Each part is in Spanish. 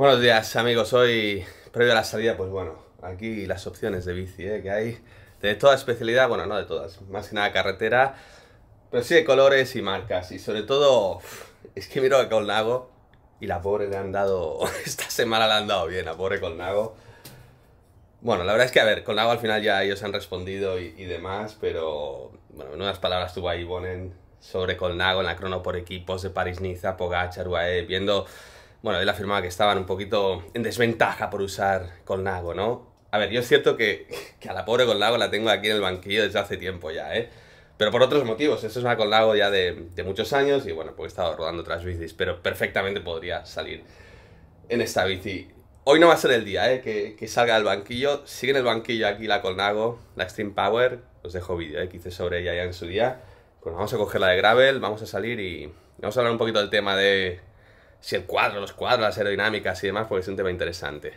Buenos días amigos, hoy previo a la salida, pues bueno, aquí las opciones de bici ¿eh? que hay de toda especialidad, bueno, no de todas, más que nada carretera, pero sí de colores y marcas, y sobre todo, es que miro a Colnago y la pobre le han dado, esta semana le han dado bien, a pobre Colnago. Bueno, la verdad es que, a ver, Colnago al final ya ellos han respondido y, demás, pero bueno, en unas palabras tuvo ahí Bonen sobre Colnago en la crono por equipos de París-Niza, Pogacar, UAE, viendo bueno, él afirmaba que estaban un poquito en desventaja por usar Colnago, ¿no? A ver, yo es cierto que, a la pobre Colnago la tengo aquí en el banquillo desde hace tiempo ya, ¿eh? Pero por otros motivos, eso es una Colnago ya de, muchos años y bueno, pues he estado rodando otras bicis, pero perfectamente podría salir en esta bici. Hoy no va a ser el día, ¿eh? Que, salga del banquillo. Sigue en el banquillo aquí la Colnago, la Extreme Power. Os dejo vídeo, ¿eh? Que hice sobre ella ya en su día. Bueno, pues vamos a la de gravel, vamos a salir y vamos a hablar un poquito del tema de si el cuadro, los cuadros, las aerodinámicas y demás, porque es un tema interesante.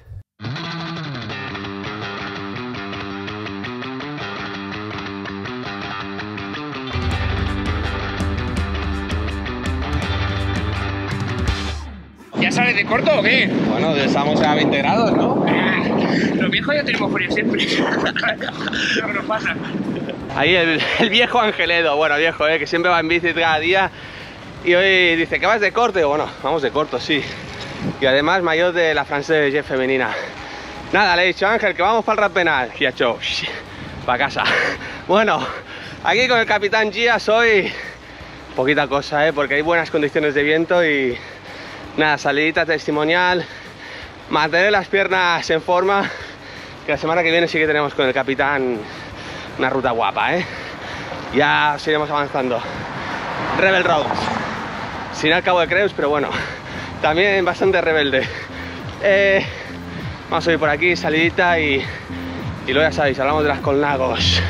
¿Ya sales de corto o qué? Bueno, estamos a 20 grados, ¿no? Ah, los viejos ya tenemos frío siempre. nos pasa. Ahí el, viejo Angeledo, bueno viejo, eh, que siempre va en bici cada día y hoy dice, ¿que vas de corte Y bueno, vamos de corto, sí. Y además mayor de la francesa femenina. Nada, le he dicho Ángel que vamos para el rap penal. Y ha hecho, para casa. Bueno, aquí con el capitán Gia soy poquita cosa, ¿eh? porque hay buenas condiciones de viento y nada, salidita testimonial, mantener las piernas en forma, que la semana que viene sí que tenemos con el capitán una ruta guapa, ¿eh? Ya seguiremos avanzando. Rebel Roads sin al cabo de Creus, pero bueno, también bastante rebelde. Eh, vamos a ir por aquí, salidita y, y luego ya sabéis, hablamos de las colnagos.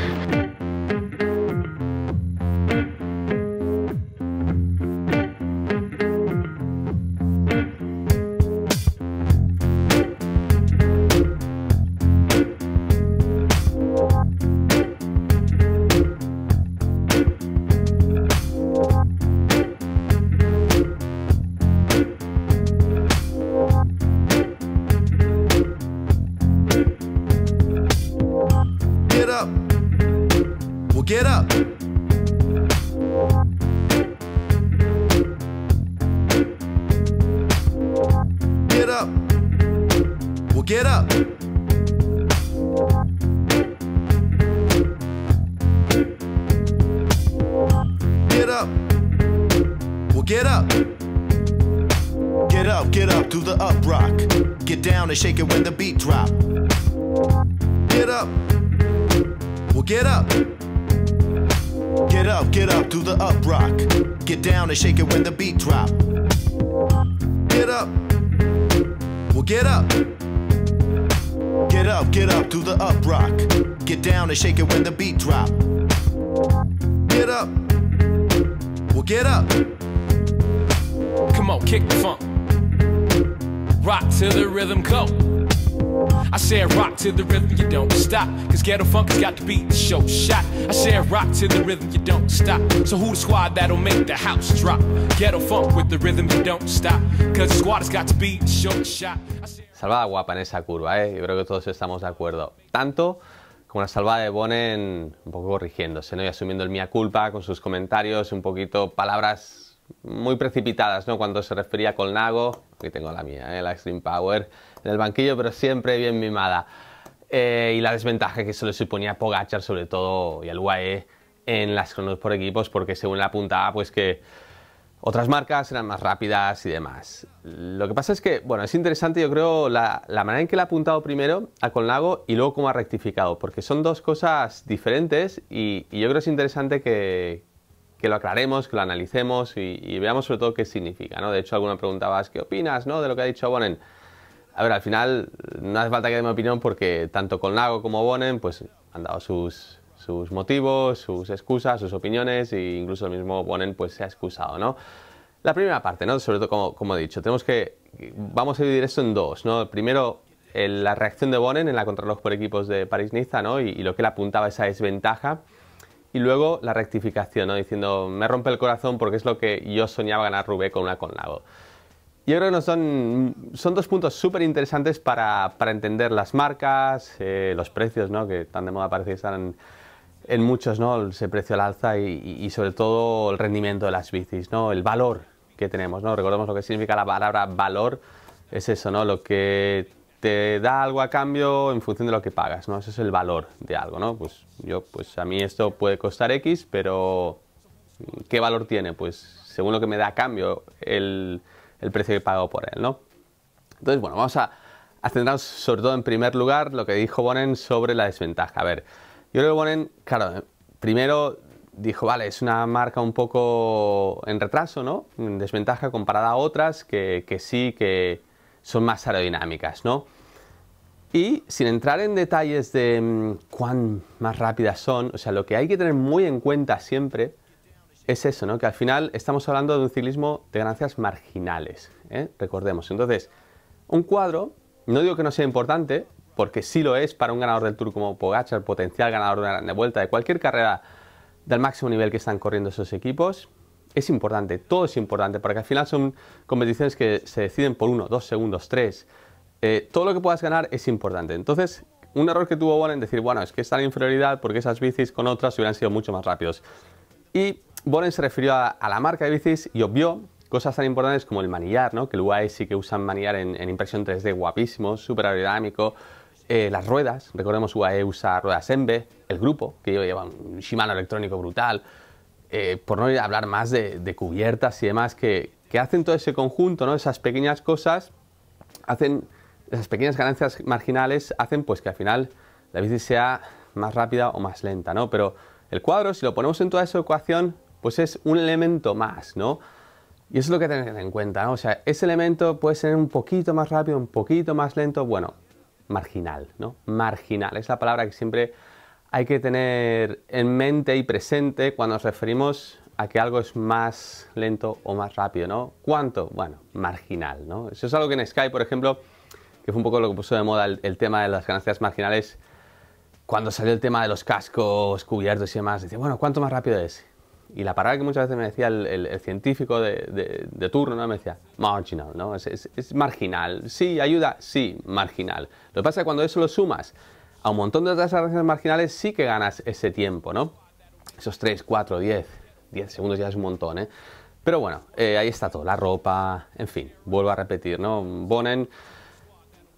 Well, get up. Get up. Well, get up. Get up, get up, do the up rock. Get down and shake it when the beat drop. Get up. Well, get up. Get up, get up, do the up rock. Get down and shake it when the beat drop. Get up. Well, get up. Get up, get up, do the up rock. Get down and shake it when the beat drop. Get up. Well, get up. Come on, kick the funk. Rock to the rhythm, go. I said rock to the rhythm, you don't stop. Cause ghetto funk has got to beat the show shot. I said rock to the rhythm, you don't stop. So who the squad that'll make the house drop? Ghetto funk with the rhythm, you don't stop. Cause the squad has got to beat the show shot. salvada guapa en esa curva, ¿eh? yo creo que todos estamos de acuerdo. Tanto como la salvada de Bonen un poco corrigiéndose ¿no? y asumiendo el mía culpa con sus comentarios, un poquito palabras muy precipitadas ¿no? cuando se refería a Colnago, aquí tengo la mía, ¿eh? la Extreme Power en el banquillo, pero siempre bien mimada. Eh, y la desventaja que se le suponía a Pogachar sobre todo y al UAE en las cronos por equipos, porque según la apuntaba, pues que otras marcas eran más rápidas y demás. Lo que pasa es que, bueno, es interesante yo creo la, manera en que le ha apuntado primero a Colnago y luego cómo ha rectificado, porque son dos cosas diferentes y, yo creo que es interesante que, lo aclaremos, que lo analicemos y, veamos sobre todo qué significa, ¿no? De hecho, alguna preguntabas qué opinas, ¿no? De lo que ha dicho Bonen. A ver, al final no hace falta que dé mi opinión porque tanto Colnago como Bonen pues han dado sus sus motivos, sus excusas, sus opiniones e incluso el mismo Bonen pues se ha excusado, ¿no? La primera parte, ¿no? Sobre todo, como, como he dicho, tenemos que... Vamos a dividir esto en dos, ¿no? Primero, la reacción de Bonen en la contrarreloj por equipos de París-Niza, ¿no? Y, lo que le apuntaba esa desventaja. Y luego la rectificación, ¿no? Diciendo, me rompe el corazón porque es lo que yo soñaba ganar Rubé con una con Lago. Yo creo que son, son dos puntos súper interesantes para, para, entender las marcas, eh, los precios, ¿no? Que tan de moda parece estar en en muchos, ¿no? se precio al alza y, sobre todo el rendimiento de las bicis, ¿no? El valor que tenemos, ¿no? Recordemos lo que significa la palabra valor, es eso, ¿no? Lo que te da algo a cambio en función de lo que pagas, ¿no? Ese es el valor de algo, ¿no? Pues yo, pues a mí esto puede costar X, pero mm, ¿qué valor tiene? Pues según lo que me da a cambio el, el precio que pago por él, ¿no? Entonces, bueno, vamos a, a centrarnos sobre todo en primer lugar lo que dijo Bonen sobre la desventaja. A ver, yo creo ponen, claro, primero dijo, vale, es una marca un poco en retraso, ¿no? En desventaja comparada a otras que, sí, que son más aerodinámicas, ¿no? Y sin entrar en detalles de mm, cuán más rápidas son, o sea, lo que hay que tener muy en cuenta siempre es eso, ¿no? Que al final estamos hablando de un ciclismo de ganancias marginales, ¿eh? recordemos. Entonces, un cuadro, no digo que no sea importante, porque si lo es para un ganador del Tour como el potencial ganador de una grande vuelta, de cualquier carrera del máximo nivel que están corriendo esos equipos, es importante, todo es importante, porque al final son competiciones que se deciden por uno, dos segundos, tres. Eh, todo lo que puedas ganar es importante. Entonces, un error que tuvo es decir, bueno, es que está en inferioridad porque esas bicis con otras hubieran sido mucho más rápidos. Y Boren se refirió a, la marca de bicis y obvió cosas tan importantes como el manillar, ¿no? que el UAE sí que usan manillar en, en impresión 3D guapísimo, súper aerodinámico, eh, las ruedas, recordemos UAE usa ruedas Embe, el grupo, que lleva un Shimano electrónico brutal, eh, por no hablar más de, cubiertas y demás, que, hacen todo ese conjunto, ¿no? esas pequeñas cosas, hacen esas pequeñas ganancias marginales, hacen pues que al final la bici sea más rápida o más lenta, ¿no? Pero el cuadro, si lo ponemos en toda esa ecuación, pues es un elemento más, ¿no? Y eso es lo que tener en cuenta, O sea, ese elemento puede ser un poquito más rápido, un poquito más lento, bueno, marginal, ¿no? Marginal, es la palabra que siempre hay que tener en mente y presente cuando nos referimos a que algo es más lento o más rápido, ¿no? ¿Cuánto? Bueno, marginal, ¿no? Eso es algo que en Sky, por ejemplo, que fue un poco lo que puso de moda el, tema de las ganancias marginales, cuando salió el tema de los cascos cubiertos y demás, dice, bueno, ¿cuánto más rápido es? Y la palabra que muchas veces me decía el, científico de, de, turno, ¿no? me decía, marginal, ¿no? Es, marginal. Sí, ayuda, sí, marginal. Lo que pasa es que cuando eso lo sumas a un montón de otras declaraciones marginales, sí que ganas ese tiempo, ¿no? Esos 3, 4, 10, 10 segundos ya es un montón, ¿eh? Pero bueno, eh, ahí está todo, la ropa, en fin, vuelvo a repetir, ¿no? Bonen,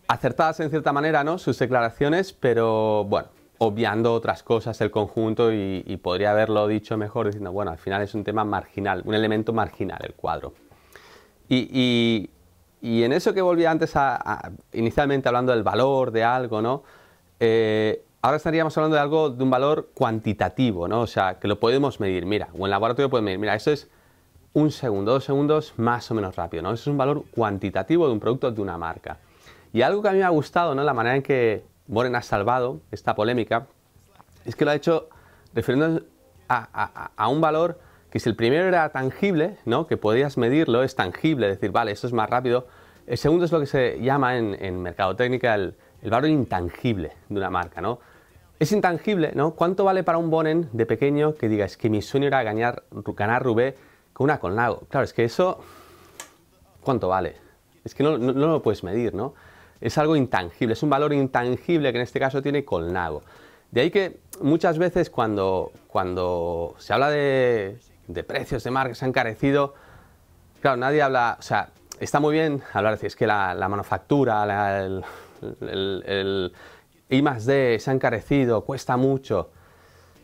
acertadas en cierta manera, ¿no? Sus declaraciones, pero bueno, obviando otras cosas el conjunto y, podría haberlo dicho mejor diciendo, bueno, al final es un tema marginal, un elemento marginal el cuadro. Y, en eso que volví antes inicialmente hablando del valor de algo, ¿no? Eh, ahora estaríamos hablando de algo, de un valor cuantitativo, ¿no? O sea, que lo podemos medir, mira, o en laboratorio podemos medir, mira, eso es un segundo, dos segundos más o menos rápido, ¿no? Eso es un valor cuantitativo de un producto de una marca. Y algo que a mí me ha gustado, ¿no? La manera en que Morena ha salvado esta polémica es que lo ha hecho refiriendo a, un valor que si el primero era tangible, que podías medirlo, es tangible, decir, vale, eso es más rápido. El segundo es lo que se llama en, en mercadotecnia el, valor intangible de una marca. Es intangible, ¿no? ¿Cuánto vale para un Bonen de pequeño que diga, es que mi sueño era ganar, ganar Rubé con una con lago? Claro, es que eso, ¿cuánto vale? Es que no lo puedes medir, ¿no? es algo intangible, es un valor intangible que en este caso tiene Colnago. De ahí que muchas veces cuando, cuando se habla de, precios de marcas han carecido, claro, nadie habla, o sea, está muy bien hablar, es que la, manufactura, el, el, I más D se ha encarecido, cuesta mucho,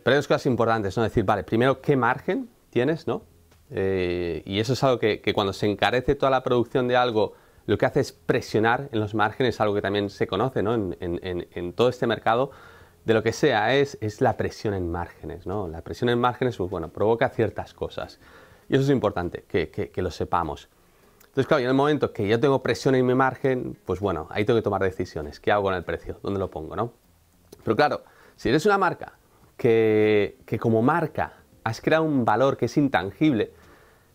pero hay dos cosas importantes, ¿no? Decir, vale, primero, ¿qué margen tienes, no? Eh, y eso es algo que, cuando se encarece toda la producción de algo lo que hace es presionar en los márgenes, algo que también se conoce ¿no? en, en, todo este mercado, de lo que sea, es, es la presión en márgenes. ¿no? La presión en márgenes pues, bueno, provoca ciertas cosas. Y eso es importante, que, que, lo sepamos. Entonces, claro, en el momento que yo tengo presión en mi margen, pues bueno, ahí tengo que tomar decisiones. ¿Qué hago con el precio? ¿Dónde lo pongo? ¿no? Pero claro, si eres una marca que, que como marca has creado un valor que es intangible,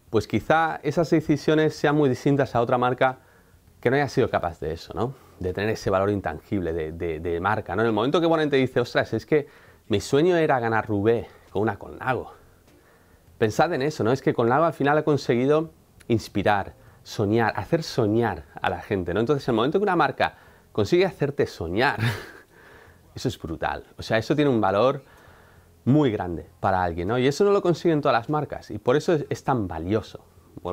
pues quizá esas decisiones sean muy distintas a otra marca que no haya sido capaz de eso, ¿no? De tener ese valor intangible de, marca, ¿no? En el momento que Bonen dice, ostras, es que mi sueño era ganar Rubé con una con Pensad en eso, ¿no? Es que con al final ha conseguido inspirar, soñar, hacer soñar a la gente, ¿no? Entonces, en el momento que una marca consigue hacerte soñar, eso es brutal. O sea, eso tiene un valor muy grande para alguien, ¿no? Y eso no lo consiguen todas las marcas y por eso es tan valioso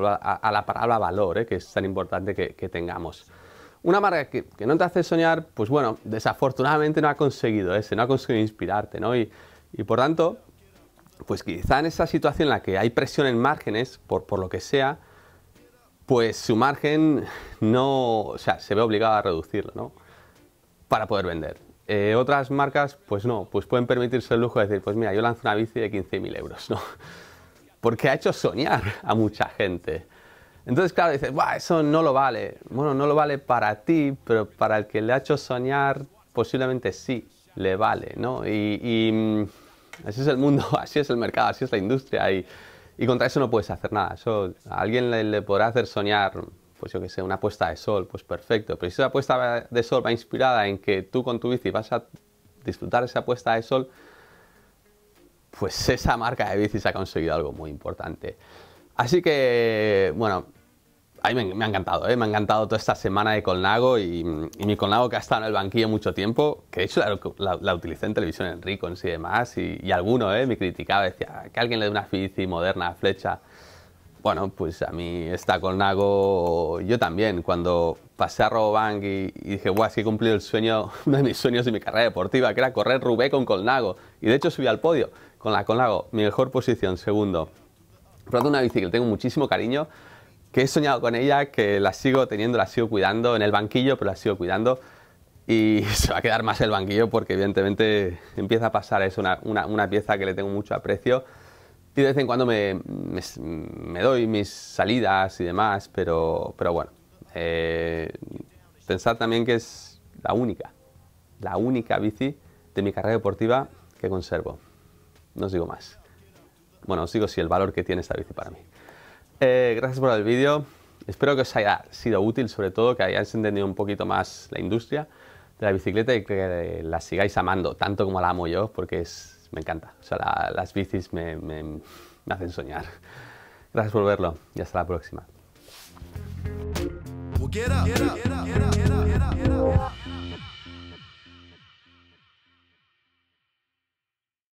a, la palabra valor, ¿eh? que es tan importante que, tengamos. Una marca que, que, no te hace soñar, pues bueno, desafortunadamente no ha conseguido ese, no ha conseguido inspirarte, ¿no? Y, y por tanto, pues quizá en esa situación en la que hay presión en márgenes, por, por lo que sea, pues su margen no, o sea, se ve obligado a reducirlo, ¿no? Para poder vender. Eh, otras marcas, pues no, pues pueden permitirse el lujo de decir, pues mira, yo lanzo una bici de 15.000 euros, ¿no? porque ha hecho soñar a mucha gente. Entonces, claro, dices, eso no lo vale. Bueno, no lo vale para ti, pero para el que le ha hecho soñar, posiblemente sí le vale, ¿no? Y, mm, así es el mundo, así es el mercado, así es la industria. Y, contra eso no puedes hacer nada. a alguien le, podrá hacer soñar, pues yo que sé, una puesta de sol, pues perfecto. Pero si esa puesta de sol va inspirada en que tú con tu bici vas a disfrutar esa puesta de sol, pues esa marca de bicis ha conseguido algo muy importante. Así que, bueno, a mí me, ha encantado, ¿eh? me ha encantado toda esta semana de Colnago y, mi Colnago que ha estado en el banquillo mucho tiempo, que de hecho la, utilicé en televisión en Ricons y demás, y, alguno ¿eh? me criticaba, decía ah, que alguien le dé una bici moderna, flecha. Bueno, pues a mí está Colnago, yo también, cuando pasé a Robobank y, dije, guau, así he cumplido el sueño, uno de mis sueños de mi carrera deportiva, que era correr Rubé con Colnago. Y de hecho subí al podio con la Colnago, mi mejor posición, segundo. Pronto una bici que tengo muchísimo cariño, que he soñado con ella, que la sigo teniendo, la sigo cuidando en el banquillo, pero la sigo cuidando. Y se va a quedar más el banquillo porque evidentemente empieza a pasar Es una, una pieza que le tengo mucho aprecio y de vez en cuando me, me, doy mis salidas y demás, pero, pero bueno. Eh, pensar también que es la única, la única bici de mi carrera deportiva que conservo. No os digo más. Bueno, os digo si sí, el valor que tiene esta bici para mí. Eh, gracias por el vídeo. Espero que os haya sido útil, sobre todo que hayáis entendido un poquito más la industria de la bicicleta y que la sigáis amando, tanto como la amo yo, porque es me encanta. O sea, las bicis me, me hacen soñar. Gracias por verlo y hasta la próxima.